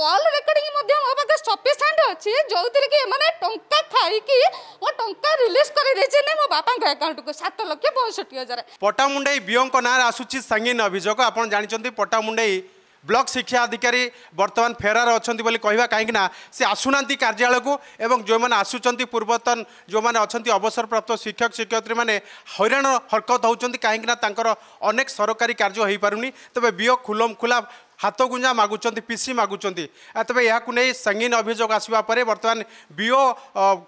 call recording মধ্যে মো পাখে sufficient অছি যৌথে কি এমানে টঙ্কা খাইকি ও টঙ্কা রিলিজ করে দেইছে না মো বাপাঙ্ক একাউন্টকু সাত লক্ষ পঁয়ষট্টি হাজার পটামুন্ডাই বিয়ঙ্ক নাঁরে আসুচি সাঙ্গীন অভিযোগ আপনার জাঁচান পটামুন্ডাই ব্লক শিক্ষা অধিকারী বর্তমান ফেরার অনেক বলে কহা কিনা সে আসুনা কার্যালয়কু এবং যে আসুচার পূর্বতন যে অবসরপ্রাপ্ত শিক্ষক শিক্ষয়িত্রী মানে হইরাণ হরকত হচ্ছেন কিনা তাঁর অনেক সরকারি কার্য হয়ে পু তবে বিয় খোলম খোলা हातगुजा मगुन चाहिँ पिसि मगुन्छ तपाईँ यहाँ सङ्गीन अभियोग आसन वियो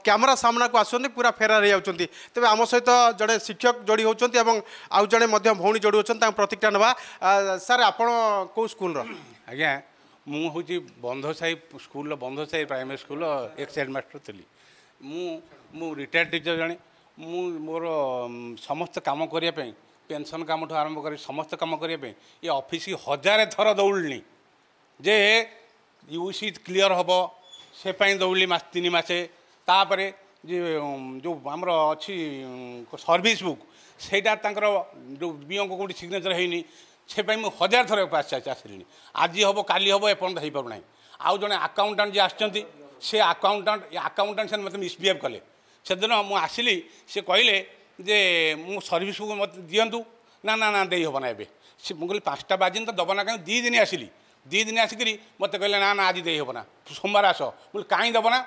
क्यमेरा पूरा आसु पुरा फेरारै आउँछ आम सहित जड़े शिक्षक जोडी हुन्छ आउ जे भउडिहो प्रतिक्रिया नभए सर आप को मन्ध साई school Bandhasai primary school ex headmaster teacher teacher मु मोर पे ପେନ୍ସନ୍ କାମଠୁ ଆରମ୍ଭ କରି ସମସ୍ତ କାମ କରିବା ପାଇଁ ଏ ଅଫିସ୍ ହଜାରେ ଥର ଦୌଡ଼ିଲି ଯେ ୟୁ ସି କ୍ଲିଅର୍ ହେବ ସେ ପାଇଁ ଦୌଡ଼ିଲି ମାସ ତିନି ମାସେ ତାପରେ ଯେଉଁ ଆମର ଅଛି ସର୍ଭିସ୍ ବୁକ୍ ସେଇଟା ତାଙ୍କର ଯେଉଁ ବିଓଙ୍କ କେଉଁଠି ସିଗ୍ନେଚର୍ ହେଇନି ସେ ପାଇଁ ମୁଁ ହଜାର ଥର ଆସିଲିଣି ଆଜି ହେବ କାଲି ହେବ ଏପର୍ଯ୍ୟନ୍ତ ହେଇପାରୁନାହିଁ ଆଉ ଜଣେ ଆକାଉଣ୍ଟାଣ୍ଟ ଯିଏ ଆସିଛନ୍ତି ସେ ଆକାଉଣ୍ଟାଣ୍ଟ ଆକାଉଣ୍ଟାଣ୍ଟ ସେମାନେ ମୋତେ ମିସବିହେଭ୍ କଲେ ସେଦିନ ମୁଁ ଆସିଲି ସେ କହିଲେ ଯେ ମୁଁ ସର୍ଭିସକୁ ମୋତେ ଦିଅନ୍ତୁ ନା ନା ନା ଦେଇ ହେବ ନା ଏବେ ସେ ମୁଁ କହିଲି ପାଞ୍ଚଟା ବାଜିନି ତ ଦେବ ନା କାହିଁ ଦୁଇ ଦିନ ଆସିଲି ଦୁଇ ଦିନ ଆସିକିରି ମୋତେ କହିଲେ ନା ନା ଆଜି ଦେଇ ହେବ ନା ସୋମବାର ଆସ ମୁଁ କହିଲି କାହିଁ ଦେବ ନା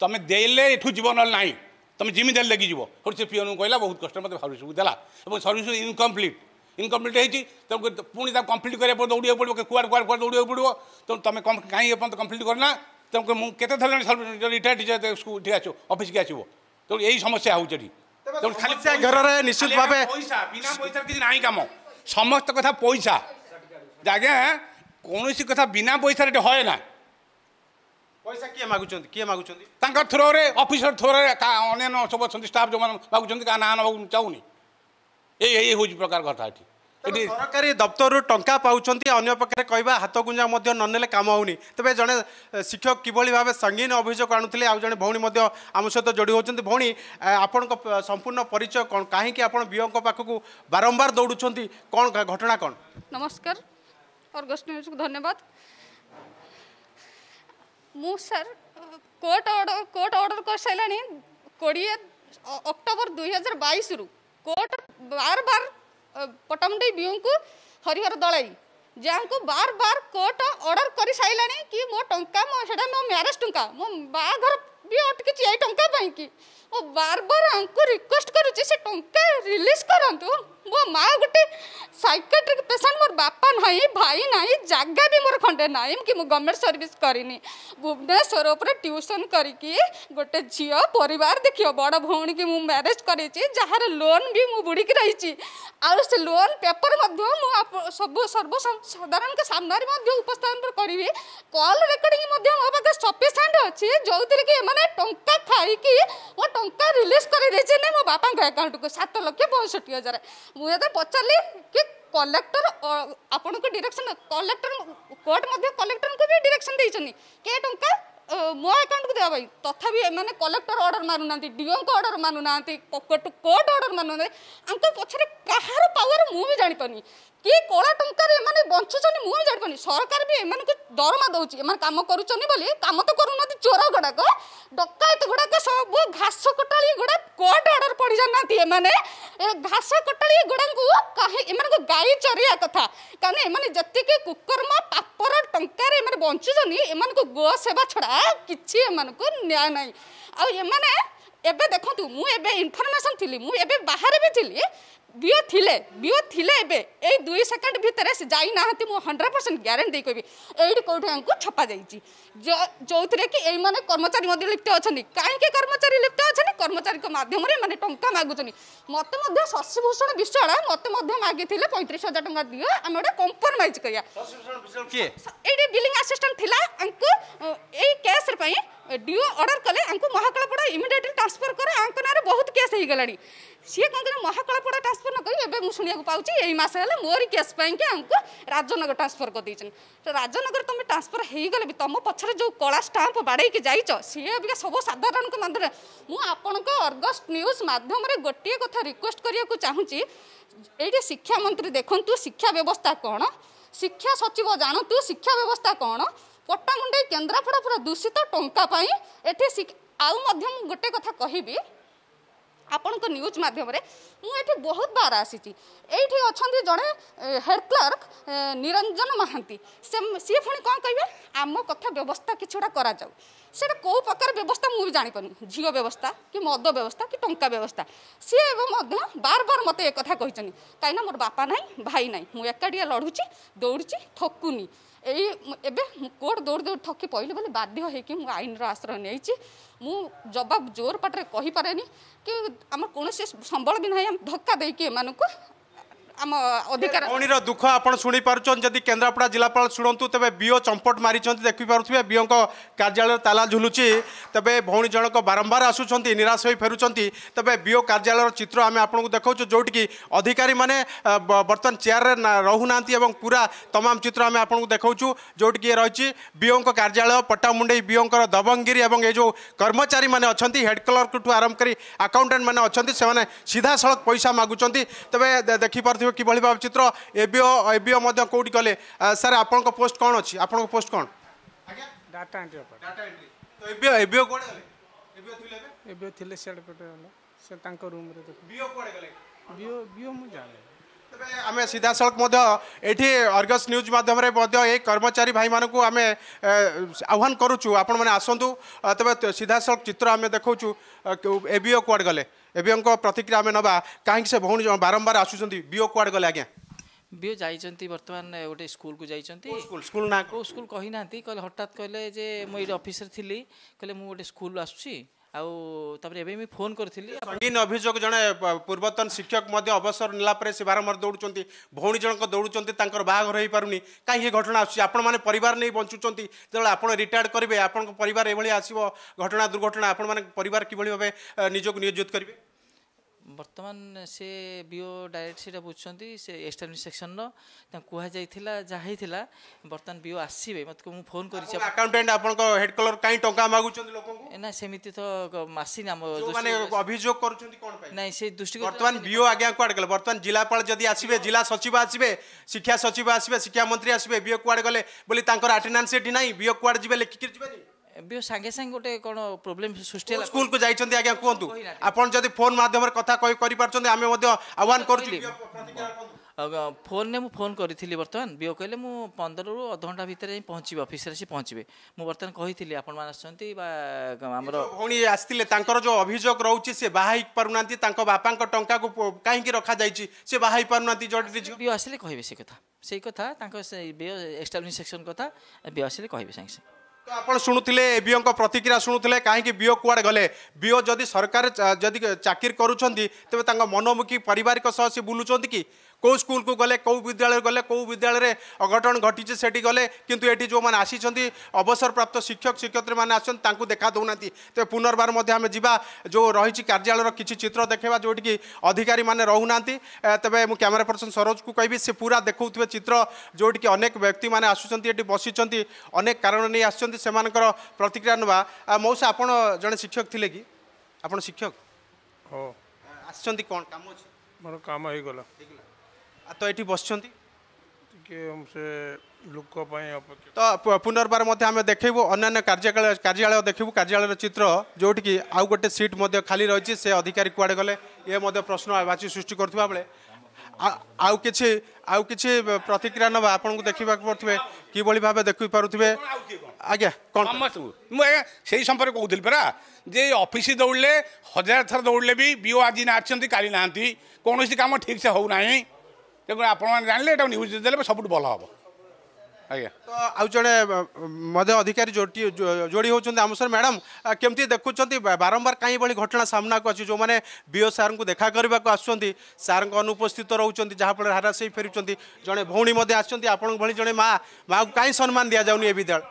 ତୁମେ ଦେଲେ ଏଠୁ ଯିବ ନହେଲେ ନାହିଁ ତୁମେ ଯେମିତି ହେଲେ ଲାଗିଯିବ ସେଠୁ ସେ ପିଅନକୁ କହିଲା ବହୁତ କଷ୍ଟ ମୋତେ ସର୍ଭିସକୁ ଦେଲା ଏବଂ ସର୍ଭିସ୍ ଇନକମ୍ପ୍ଲିଟ୍ ইনকমপ্লিট হয়েছি তেমন পুঁ তা কমপ্লিট করা পড়ে দৌড়িয়ে পড়ব কুয়াড়ে কুয়াড়ে কুয়াড়ে দৌড়িয়ে পড়ব তো তুমি কাহি এপর্যন্ত কমপ্লিট করে না তেমন কেতে ধরে রিটায়ার্ড টিচর এটি আসো অফিসকে আসব তো এই সমস্যা হচ্ছে এটি ତେଣୁ ଖାଲି ଘରରେ ନିଶ୍ଚିତ ଭାବେ ପଇସା ବିନା ପଇସାରେ କିଛି ନାହିଁ କାମ ସମସ୍ତ କଥା ପଇସା ଆଜ୍ଞା କୌଣସି କଥା ବିନା ପଇସାରେ ଏଠି ହଏ ନା ପଇସା କିଏ ମାଗୁଛନ୍ତି କିଏ ମାଗୁଛନ୍ତି ତାଙ୍କ ଥ୍ରୋରେ ଅଫିସର ଥ୍ରୋରେ ଅନ୍ୟାନ୍ୟ ସବୁ ଅଛନ୍ତି ଷ୍ଟାଫ୍ ଯେଉଁମାନେ ମାଗୁଛନ୍ତି କାହା ନାଁ ନେବାକୁ ଚାହୁଁନି ଏଇ ଏଇ ହେଉଛି ପ୍ରକାର କଥା ଏଠି এটি সরকারি দপ্তরু টঙ্কা পাচ্ছেন অন্য পক্ষে কহা হাত গুঞ্জা ননেলে কাম হোনি তবে জনে শিক্ষক কিভাবে ভাবে সঙ্গীন অভিযোগ আনুলে আউ জন ভৌণী আম সহ যোড়ি হচ্ছেন ভৌণী আপনার সম্পূর্ণ পরিচয় কম কী আপনার বিও পাখক বারম্বার দৌড়ুচ্ছেন কম ঘটনা কম নমস্কার অর্গস নিউজকে ধন্যবাদ ମୁଁ sir court order court order କରିସାରିଲାଣି କୋଡ଼ିଏ ଅକ୍ଟୋବର ଦୁଇହଜାର ବାଇଶରୁ କୋର୍ଟ ବାର ବାର पटमडी बीओ को हरिहर दलाई ଯାହାଙ୍କୁ ବାର ବାର କୋର୍ଟ ଅର୍ଡ଼ର କରିସାରିଲାଣି କି ମୋ ଟଙ୍କା ମୋ ସେଇଟା ମୋ ମ୍ୟାରେଜ୍ ଟଙ୍କା ମୋ ବାହାଘର ବି ଅଟକିଛି ଏଇ ଟଙ୍କା ପାଇଁକି ମୁଁ ବାର ବାର ଆଙ୍କୁ ରିକ୍ୱେଷ୍ଟ କରୁଛି ସେ ଟଙ୍କା ରିଲିଜ୍ କରନ୍ତୁ ମୋ ମା' ଗୋଟେ ସାଇକେଟ୍ରିକ୍ ପେସେଣ୍ଟ ना भाई ना जगह भी मोर खंडे ना कि गवर्नमेंट सर्विस करनी भुवनेश्वर उपर ट्यूशन करके गोटे झी पर देख बड़ भौणी की मुझे म्यारेज कर लोन भी मुझे बुड़ी रही से लोन पेपर सब सर्वसाधारण सामने उपस्थान करी कल रेकर्डिंग मो पाखे सफिसीयंट अच्छी जो थी कि टा खाई मो टा रिलीज कर मो बापा एकाउंट को सात लक्ष पयसठी हजार मुझे पचारे कि କଲେକ୍ଟର ଆପଣଙ୍କ ଡିରେକ୍ସନ୍ କଲେକ୍ଟର କୋର୍ଟ ମଧ୍ୟ କଲେକ୍ଟରଙ୍କୁ ବି ଡିରେକ୍ସନ୍ ଦେଇଛନ୍ତି କେ ଟଙ୍କା ମୋ ଆକାଉଣ୍ଟକୁ ଦେବା ପାଇଁ ତଥାପି ଏମାନେ କଲେକ୍ଟର ଅର୍ଡ଼ର ମାନୁନାହାନ୍ତି ଡିଓଙ୍କ ଅର୍ଡ଼ର ମାନୁନାହାନ୍ତି କୋର୍ଟ ଅର୍ଡ଼ର ମାନୁନାହାନ୍ତି ଆଙ୍କ ପଛରେ କାହାର ପାୱାର ମୁଁ ବି ଜାଣିପାରୁନି କିଏ କଳା ଟଙ୍କାରେ ଏମାନେ ବଞ୍ଚୁଛନ୍ତି ମୁଁ ବି ଜାଣିପାରୁନି ସରକାର ବି ଏମାନଙ୍କୁ ଦରମା ଦେଉଛି ଏମାନେ କାମ କରୁଛନ୍ତି ବୋଲି କାମ ତ କରୁନାହାନ୍ତି ଚୋର ଗୁଡ଼ାକ ଡକାୟତ ଗୁଡ଼ାକ ସବୁ ଘାସ କୋଟାଳି ଗୁଡ଼ା କୋର୍ଟ ଅର୍ଡ଼ର ପଡ଼ି ଜାଣିନାହାନ୍ତି ଏମାନେ ଘାସ କଟାଳି ଏଗୁଡ଼ାଙ୍କୁ ଏମାନଙ୍କୁ ଗାଈ ଚରିବା କଥା କାରଣ ଏମାନେ ଯେତିକି କୁକର୍ମ ପାପର ଟଙ୍କାରେ ଏମାନେ ବଞ୍ଚୁଛନ୍ତି ଏମାନଙ୍କୁ ଗୋ ସେବା ଛଡ଼ା କିଛି ଏମାନଙ୍କୁ ନ୍ୟାୟ ନାହିଁ ଆଉ ଏମାନେ ଏବେ ଦେଖନ୍ତୁ ମୁଁ ଏବେ ଇନଫର୍ମେସନ୍ ଥିଲି ମୁଁ ଏବେ ବାହାରେ ବି ଥିଲି বিয়ে থিলে বিয়ে থিলে এবে এই দুই সেকেন্ড ভিতরে সে যাই না মু হন্ড্রেড পরসেন্ট গ্যারেটি দিয়ে কবি এইটি কোটি আমি ছপা যাই যে কি এই মানে কর্মচারী মধ্যে লিপ্ত অনেক কাইকি কর্মচারী লিপ্ত অনেক কর্মচারী মাধ্যমে মানে টঙ্কা মাগুছেন মতো মধ্যে শশীভূষণ বিশাল মতো মধ্যে মাগিলে পঁয়ত্রিশ হাজার টাকা দিও আমি গোটে কম্প্রোমাইজ করিয়া এইটি বিলিং আসিষ্টান্ট লা এই কেসরে ডিও অর্ডর কলে আঙ্কু মহাকালপড়া ইমিডিয়েটলি ট্রান্সফর কর আঙ্ক নাঁরে বহুত কেস হয়েগলানি সি কম কিনা মহাকালপড়া ট্রান্সফর নকি এবে মু শুনিয়া পাচ্ছি এই মাসে হলে মোরি কেস পাইকি আঙ্কু রাজনগর ট্রান্সফর করে দিয়েছেন রাজনগর তুমি ট্রান্সফর হয়েগলে বি তোম পছরে যে কলা স্টাম্প বাড়াইকি যাইছ সি এবিকা সব সাধারণ মাধ্যমে মু আপনার অর্গস্ট নিউজ মাধ্যমে গোটিয়ে কথা রিকোয়েস্ট করা চাহুছি এইটি শিক্ষামন্ত্রী দেখুন শিক্ষা ব্যবস্থা কোণ শিক্ষা সচিব জাণতু শিক্ষা ব্যবস্থা কোণ ପଟ୍ଟାମୁଣ୍ଡେଇ କେନ୍ଦ୍ରାପଡ଼ାପୁର ଦୂଷିତ ଟଙ୍କା ପାଇଁ ଏଠି ଆଉ ମଧ୍ୟ ମୁଁ ଗୋଟେ କଥା କହିବି ଆପଣଙ୍କ ନ୍ୟୁଜ୍ ମାଧ୍ୟମରେ ମୁଁ ଏଠି ବହୁତ ବାର ଆସିଛି ଏଇଠି ଅଛନ୍ତି ଜଣେ ହେଡ୍ କ୍ଲର୍କ ନିରଞ୍ଜନ ମହାନ୍ତି ସେ ସିଏ ପୁଣି କ'ଣ କହିବେ ଆମ କଥା ବ୍ୟବସ୍ଥା କିଛି ଗୋଟେ କରାଯାଉ ସେଇଟା କେଉଁ ପ୍ରକାର ବ୍ୟବସ୍ଥା ମୁଁ ବି ଜାଣିପାରୁନି ଝିଅ ବ୍ୟବସ୍ଥା କି ମଦ ବ୍ୟବସ୍ଥା କି ଟଙ୍କା ବ୍ୟବସ୍ଥା ସିଏ ଏବେ ମଧ୍ୟ ବାର ବାର ମୋତେ ଏ କଥା କହିଛନ୍ତି କାହିଁକିନା ମୋର ବାପା ନାହିଁ ଭାଇ ନାହିଁ ମୁଁ ଏକାଟିଆ ଲଢ଼ୁଛି ଦୌଡ଼ୁଛି ଠକୁନି ଏଇ ଏବେ କୋର୍ଟ ଦୌଡ଼ ଦୌଡ଼ ଥକି ପଇଲି ବୋଲି ବାଧ୍ୟ ହେଇକି ମୁଁ ଆଇନର ଆଶ୍ରୟ ନେଇଛି ମୁଁ ଜବାବ ଜୋର ପାଟରେ କହିପାରେନି କି ଆମର କୌଣସି ସମ୍ବଳ ବି ନାହିଁ ଆମେ ଧକ୍କା ଦେଇକି ଏମାନଙ୍କୁ ଆମ ଅଧିକାର ଭଉଣୀର ଦୁଃଖ ଆପଣ ଶୁଣିପାରୁଛନ୍ତି ଯଦି କେନ୍ଦ୍ରାପଡ଼ା ଜିଲ୍ଲାପାଳ ଶୁଣନ୍ତୁ ତେବେ ବିଓ ଚମ୍ପଟ ମାରିଛନ୍ତି ଦେଖିପାରୁଥିବେ ବିଓଙ୍କ କାର୍ଯ୍ୟାଳୟ ତାଲା ଝୁଲୁଛି ତେବେ ଭଉଣୀ ଜଣକ ବାରମ୍ବାର ଆସୁଛନ୍ତି ନିରାଶ ହୋଇ ଫେରୁଛନ୍ତି ତେବେ ବିଓ କାର୍ଯ୍ୟାଳୟର ଚିତ୍ର ଆମେ ଆପଣଙ୍କୁ ଦେଖାଉଛୁ ଯେଉଁଠିକି ଅଧିକାରୀମାନେ ବର୍ତ୍ତମାନ ଚେୟାରରେ ରହୁନାହାନ୍ତି ଏବଂ ପୁରା ତମାମ ଚିତ୍ର ଆମେ ଆପଣଙ୍କୁ ଦେଖାଉଛୁ ଯେଉଁଠିକି ଇଏ ରହିଛି ବିଓଙ୍କ କାର୍ଯ୍ୟାଳୟ ପଟ୍ଟାମୁଣ୍ଡେଇ ବିଓଙ୍କର ଦବଙ୍ଗଗିରି ଏବଂ ଏ ଯେଉଁ କର୍ମଚାରୀମାନେ ଅଛନ୍ତି ହେଡ୍ କ୍ଲର୍କଠୁ ଆରମ୍ଭ କରି ଆକାଉଣ୍ଟାଣ୍ଟମାନେ ଅଛନ୍ତି ସେମାନେ ସିଧାସଳଖ ପଇସା ମାଗୁଛନ୍ତି ତେବେ ଦେଖିପାରୁଥିବେ ପାରିବ କିଭଳି ଭାବେ ଚିତ୍ର ଏବିଓ ଏବିଓ ମଧ୍ୟ କେଉଁଠି କଲେ ସାର୍ ଆପଣଙ୍କ ପୋଷ୍ଟ କ'ଣ ଅଛି ଆପଣଙ୍କ ପୋଷ୍ଟ କ'ଣ ଡାଟା ଏଣ୍ଟ୍ରି ଡାଟା ଏଣ୍ଟ୍ରି ତ ଏବିଓ ଏବିଓ କୁଆଡ଼େ ଗଲେ ଏବିଓ ଥିଲେ ଏବିଓ ଥିଲେ ସିଆଡ଼େ ପଟେ ଗଲେ ସେ ତାଙ୍କ ରୁମ୍ରେ ବିଓ କୁଆଡ଼େ ଗଲେ ବିଓ ବିଓ ମୁଁ ଜାଣେ ତେବେ ଆମେ ସିଧାସଳଖ ମଧ୍ୟ ଏଠି ଅର୍ଗସ୍ ନ୍ୟୁଜ୍ ମାଧ୍ୟମରେ ମଧ୍ୟ ଏ କର୍ମଚାରୀ ଭାଇମାନଙ୍କୁ ଆମେ ଆହ୍ୱାନ କରୁଛୁ ଆପଣମାନେ ଆସନ୍ତୁ ତେବେ ସିଧାସଳଖ ଚିତ୍ର ଆମେ ଦେଖାଉଛୁ ଏବିଓ କୁଆଡ଼େ ଗଲେ এবিঙ্ক প্রতিক্রিয়া আমি নেবা কাহিঁকি সে ভৌণী বারম্বার আসুচার বিও কুয়াড়ে গলে আজ্ঞা বিও যাইছেন বর্তমান গোটে স্কুলকু যাইছেন স্কুল স্কুল না স্কুল কহিনা কহিলে হঠাৎ কহিলে যে মু এটি অফিসে থিলি কহিলে মু গোটে স্কুল আসুছি आउँदै फोन गरिन अभियोग जने पूर्वतन शिक्षक मध्ये अवसर नलापी बारम्बार दौडुन्छ भौणी जनक दौडु तर रहि परुनी पारि का घटना नै बंचु पार बन्छु आपण आप रिटार्ड गरे परिवार ए आस्यो घटना दुर्घटना परिवार किभरि भाव निजोक नियोजित गरेर বর্ତ୍ତমান সে বিও ডাইরেক্ট সেটা বুঝছেন সে এক্সটার্নাল সেকশনর তা কুহযাইলা যা হয়েছিল বর্তমান বিও আসবে মতো মু ফোন করেছি আকাউন্টান্ট আপনার হেড কলর কাই টঙ্কা মাগুছেন লোক না সেমিতি তো আসিনি আমার মানে অভিযোগ করছেন কোন পাই না সেই দৃষ্টি বর্তমান বিও আজ্ঞা কুয়াড়ে গেলে বর্তমান জেলাপাল যদি আসবে জেলা সচিব আসবে শিক্ষা সচিব আসবে শিক্ষামন্ত্রী আসবে বিও কুয়াড়ে গেলে বলি তাঁর আটেন্ডান্স এটি নাই বিও কুয়াড়ে যাবে লেখিকি যাবে এমবিও সাঙ্গে গোটে কোন প্রবলেম সৃষ্টি হল স্কুল কু যাইছন্তি আজ্ঞা কুহন্তু আপন যদি ফোন মাধ্যমে কথা কই করি পারছন্তি আমি মধ্য আহ্বান করছি ফোনে মু ফোন করিছিলি বর্তমান বিও কইলে মু 15 রু অধ ঘন্টা ভিতরে যাই পৌঁছিবি অফিসরে সে পৌঁছিবে মু বর্তমান কইছিলি আপন মান আসছন্তি বা আমার ভৌণী আসছিলে তাঙ্কর যে অভিযোগ রহুচি সে বাহাই পারুনান্তি তাঙ্ক বাপাঙ্ক টঙ্কা কু কাহিকি রাখা যাইছি সে বাহাই পারুনান্তি জড়ি বিও আসলে কইবে সে কথা সেই কথা তাঙ্ক বিও এস্টাবলিশ সেকশন কথা বিও আসলে কইবে সাংসে ଆପଣ ଶୁଣୁଥିଲେ ବିଓଙ୍କ ପ୍ରତିକ୍ରିୟା ଶୁଣୁଥିଲେ କାହିଁକି ବିଓ କୁଆଡ଼େ ଗଲେ ବିଓ ଯଦି ସରକାର ଯଦି ଚାକିରି କରୁଛନ୍ତି ତେବେ ତାଙ୍କ ମନୋମୁଖୀ ପାରିବାରିକ ସହ ସେ ବୁଲୁଛନ୍ତି କି কেউ স্কুলকু গলে কেউ বিদ্যালয় গলে কেউ বিদ্যালয়ের অঘটন ঘটিছে সেটি গলে কিন্তু এটি যে আসিছেন অবসরপ্রাপ্ত শিক্ষক শিক্ষয়িত্রী মানে আসছেন তা দেখা না তবে পুনর্বার আমি যা যে রয়েছে কার্যালয়ের কিছু চিত্র দেখবা কি অধিকারী মানে রু না তবে মু ক্যামেরা পর্সন সরোজকু কবি সে পুরা দেখুবে চিত্র যেটি কি অনেক ব্যক্তি মানে আসুচার এটি বসিছেন অনেক কারণ নিয়ে আসছেন সে প্রতিক্রিয়া নেওয়া মৌসা আপনার জন শিক্ষক লে কি আপনার শিক্ষক আসছেন কম কাম আছে মোট কাম হয়ে গলা ତ ଏଠି ବସିଛନ୍ତି ସେ ଲୋକ ପାଇଁ ତ ପୁନର୍ବାର ମଧ୍ୟ ଆମେ ଦେଖେଇବୁ ଅନ୍ୟାନ୍ୟ କାର୍ଯ୍ୟାଳୟ କାର୍ଯ୍ୟାଳୟ ଦେଖିବୁ କାର୍ଯ୍ୟାଳୟର ଚିତ୍ର ଯେଉଁଠିକି ଆଉ ଗୋଟେ ସିଟ୍ ମଧ୍ୟ ଖାଲି ରହିଛି ସେ ଅଧିକାରୀ କୁଆଡ଼େ ଗଲେ ଏ ମଧ୍ୟ ପ୍ରଶ୍ନବାଚୀ ସୃଷ୍ଟି କରୁଥିବା ବେଳେ ଆଉ କିଛି ଆଉ କିଛି ପ୍ରତିକ୍ରିୟା ନେବା ଆପଣଙ୍କୁ ଦେଖିବାକୁ ପଡ଼ୁଥିବେ କିଭଳି ଭାବେ ଦେଖିପାରୁଥିବେ ଆଜ୍ଞା କ'ଣ ମୁଁ ଆଜ୍ଞା ସେଇ ସମ୍ପର୍କରେ କହୁଥିଲି ପରା ଯେ ଅଫିସ୍ ଦୌଡ଼ିଲେ ହଜାର ଥର ଦୌଡ଼ିଲେ ବି ବିଓ ଆଜି ନାହାନ୍ତି କାଲି ନାହାନ୍ତି କୌଣସି କାମ ଠିକ୍ସେ ହେଉନାହିଁ ତେଣୁ ଆପଣମାନେ ଜାଣିଲେ ଏଇଟା ନ୍ୟୁଜ୍ ଦେଲେ ସବୁଠୁ ଭଲ ହେବ ଆଜ୍ଞା ତ ଆଉ ଜଣେ ମଧ୍ୟ ଅଧିକାରୀ ଯୋଡ଼ି ଯୋଡ଼ି ହେଉଛନ୍ତି ଆମ ସାର୍ ମ୍ୟାଡ଼ାମ୍ କେମିତି ଦେଖୁଛନ୍ତି ବାରମ୍ବାର କାହିଁ ଭଳି ଘଟଣା ସାମ୍ନାକୁ ଆସୁଛି ଯେଉଁମାନେ ବି ଓ ସାର୍ଙ୍କୁ ଦେଖା କରିବାକୁ ଆସୁଛନ୍ତି ସାର୍ଙ୍କ ଅନୁପସ୍ଥିତ ରହୁଛନ୍ତି ଯାହାଫଳରେ ହାରାସ ହେଇ ଫେରୁଛନ୍ତି ଜଣେ ଭଉଣୀ ମଧ୍ୟ ଆସିଛନ୍ତି ଆପଣଙ୍କ ଭଳି ଜଣେ ମାଆ ମାଆକୁ କାହିଁ ସମ୍ମାନ ଦିଆଯାଉନି ଏ ବିଦ୍ୟାଳୟ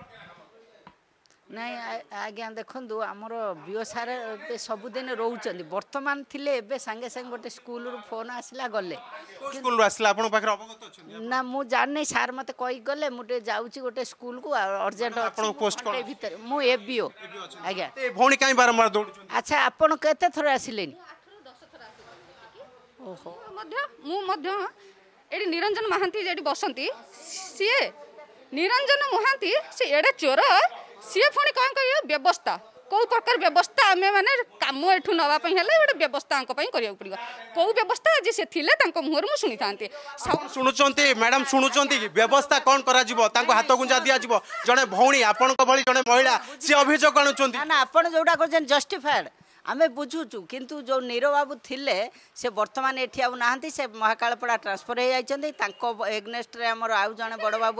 ନାଇଁ ଆଜ୍ଞା ଦେଖନ୍ତୁ ଆମର ବିଓ ସାର୍ ଏବେ ସବୁଦିନ ରହୁଛନ୍ତି ବର୍ତ୍ତମାନ ଥିଲେ ଏବେ ସାଙ୍ଗେ ସାଙ୍ଗେ ଗୋଟେ ସ୍କୁଲରୁ ଫୋନ୍ ଆସିଲା ଗଲେ ସ୍କୁଲରୁ ଆସିଲା ଆପଣଙ୍କ ପାଖରେ ଅବଗତ ନା ମୁଁ ଜାଣିନି ସାର୍ ମୋତେ କହିଗଲେ ମୁଁ ଟିକେ ଯାଉଛି ଗୋଟେ ସ୍କୁଲକୁ ଅର୍ଜେଣ୍ଟ ଆପଣଙ୍କ ପୋଷ୍ଟ କ'ଣ ଭିତରେ ମୁଁ ଏ ବି ଓ ଆଜ୍ଞା ଭଉଣୀ କାହିଁ ବାରମ୍ବାର ଦୌଡ଼ୁଛନ୍ତି ଆଚ୍ଛା ଆପଣ କେତେ ଥର ଆସିଲେନି ଓହୋ ମଧ୍ୟ ମୁଁ ମଧ୍ୟ ଏଠି ନିରଞ୍ଜନ ମହାନ୍ତି ଯେଠି ବସନ୍ତି ସିଏ ନିରଞ୍ଜନ ମହାନ୍ତି ସେ ଏଡ଼େ ଚୋର সি পুঁ কম করি ব্যবস্থা কেউ প্রকার ব্যবস্থা আমি মানে কাম এঠু নেওয়া হলে গোটে ব্যবস্থা করা পড়ব কেউ ব্যবস্থা আজ সে লে মুহর মু শুনি থাকে শুণুচার ম্যাডাম শুণুচার ব্যবস্থা কন করা তাঁর হাত গুঞ্জা দিয়ে যাব জন ভৌণী আপনার ভি জন মহিলা সে অভিযোগ আনুচার না আপনার যেটা করছেন জস্টিফায়েড আমি বুঝুছু কিন্তু যে নীরবাবু লে সে বর্তমান এটি আউ না সে ସେ ট্রান্সফর হয়ে যাই ତାଙ୍କ ଏଗ୍ନେଷ୍ଟରେ ଆମର ଆଉ ଜଣେ ବଡ଼ ବାବୁ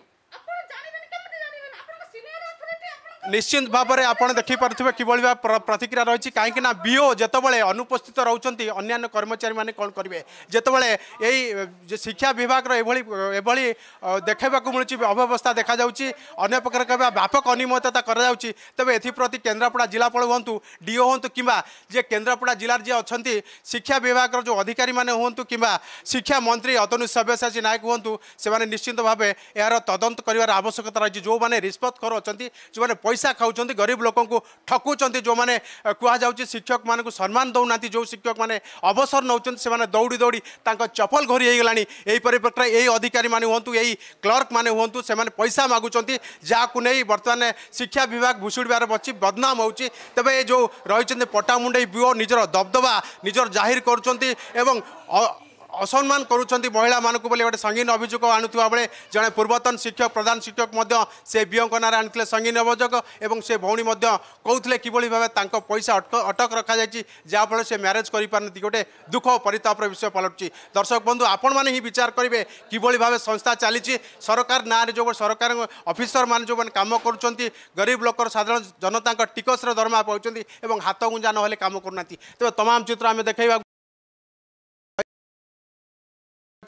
নিশ্চিত ভাবে আপনার দেখিপারে কিভাবে প্রতিক্রিয়া রয়েছে কিন্তু না বিও যেতবে অনুপস্থিত রয়েছেন অন্যান্য কর্মচারী মানে কম করবে যেতবে এই শিক্ষা বিভাগ এভাবে এভাবে দেখাইবা মিলুচি অব্যবস্থা দেখা যাচ্ছে অন্য প্রকার কেবা ব্যাপক অনিয়মিততা করা যাচ্ছে তবে এথিপ্রতি কেন্দ্রাপড়া জেলাপাল হুম ডিও হুম কিংবা যে কেন্দ্রাপড়া জেলার যে অনেক শিক্ষা বিভাগের যে অধিকারী মানে হুম কিংবা শিক্ষামন্ত্রী অতনু সব্যসাচী নায়ক হুম সে নিশ্চিত ভাবে এর তদন্ত করার আবশ্যকতা রয়েছে যে রিস্পত খোর যে पैसा खाऊँच गरीब लोक को ठकुंट जो मैंने कहु शिक्षक मान सम्मान दौना जो शिक्षक मैंने अवसर नौ दौड़ी दौड़ी चपल घरी होगा यही अधिकारी मैंने हूँ यही क्लर्क मैंने हूँ से पैसा मागुंट जहाँ को नहीं बर्तमान शिक्षा विभाग भुशुड़बार अच्छी बदनाम हो तेज ये जो रही पट्टामुंडई ब्यो निजर दबदबा निजर जाहिर कर असन्मान गर्ुन महिला मैले सङ्गीन अभियोग आणु जे पूर्वतन शिक्षक प्रधान शिक्षक मे बिओको नाँडा आणुले सङ्गीन अभिजग ए भउँ पैसा अटक अटक रखाइछ जाफल से म्यारेज गरिपार गए दुःख परिताप विषय पालटु दर्शक बन्धु आपण मैले हिँड विचारे किभल भावे संस्था चाहिँ सरकार जो सरकार अफिसर मान जो काम गर्ु गरीब लोकर साधारण जनताको टिकस र दरमा पाउ हातगुँजा नहेँ तमाम चाहिँ देखैवा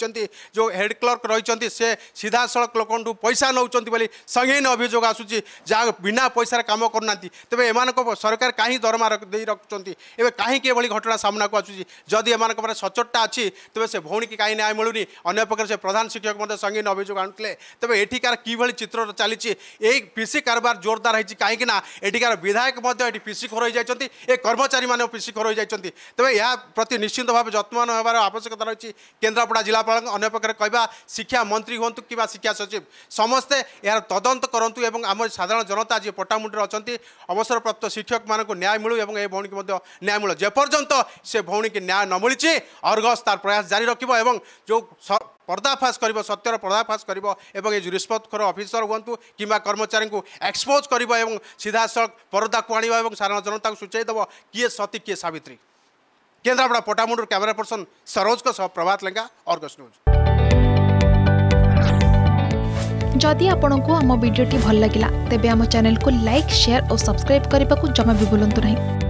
ଯେଉଁ जो हेड क्लर्क रही से सीधा सड़क लोकू पैसा नौ बोली संगीन अभोग आसूँ जहाँ बिना पैसा कम करना तेब एम सरकार कहीं दरमा रखुच्च ଏଭଳି ଘଟଣା ସାମ୍ନାକୁ ଆସୁଛି ଯଦି ଏମାନଙ୍କ ପାଖରେ जदि ଅଛି ତେବେ ସେ तेज କାହିଁ भौणी ମିଳୁନି ଅନ୍ୟପକ୍ଷରେ ସେ ପ୍ରଧାନ ଶିକ୍ଷକ ମଧ୍ୟ ସଙ୍ଗୀନ ଅଭିଯୋଗ ଆଣୁଥିଲେ ତେବେ ଏଠିକାର କିଭଳି ଚିତ୍ର ଚାଲିଛି ଏହି ପିସି କାରବାର ଜୋରଦାର कारबार जोरदार होती कहीं एठिकार विधायक पिसी खोर हो ए कर्मचारी मैंने पिसी खोर हो तेब यह प्रति निश्चित भाव जत्मान ହେବାର आवश्यकता ରହିଛି କେନ୍ଦ୍ରାପଡ଼ା ଜିଲ୍ଲା जिलापा अन्य प्रकार कह शिक्षा मंत्री हूँ कि शिक्षा सचिव समस्ते यार तदंत करूँ और आम साधारण जनता जी पट्टामुंडी अच्छा अवसरप्राप्त शिक्षक मानक न्याय मिलू और यह भौणी की न्याय मिलू जेपर्यंत से भौणी की न्याय न मिली अर्गस तार प्रयास जारी रख जो पर्दाफाश कर सत्यर पर्दाफाश कर रिश्वतखोर अफिसर हूँ कि कर्मचारी को एक्सपोज कर सीधा सख परदा को आण साधारण जनता को सूचाई देव किए सती किए सावित्री केन्द्रापड़ा पोटामुंडूर कैमेरा पर्सन सरोज सह प्रभात लेंगा अर्गस न्यूज जदि आपण को आम भिड्टे भल लगा तेब आम चेल को लाइक सेयार और सब्सक्राइब करने को जमा भी बुलां नहीं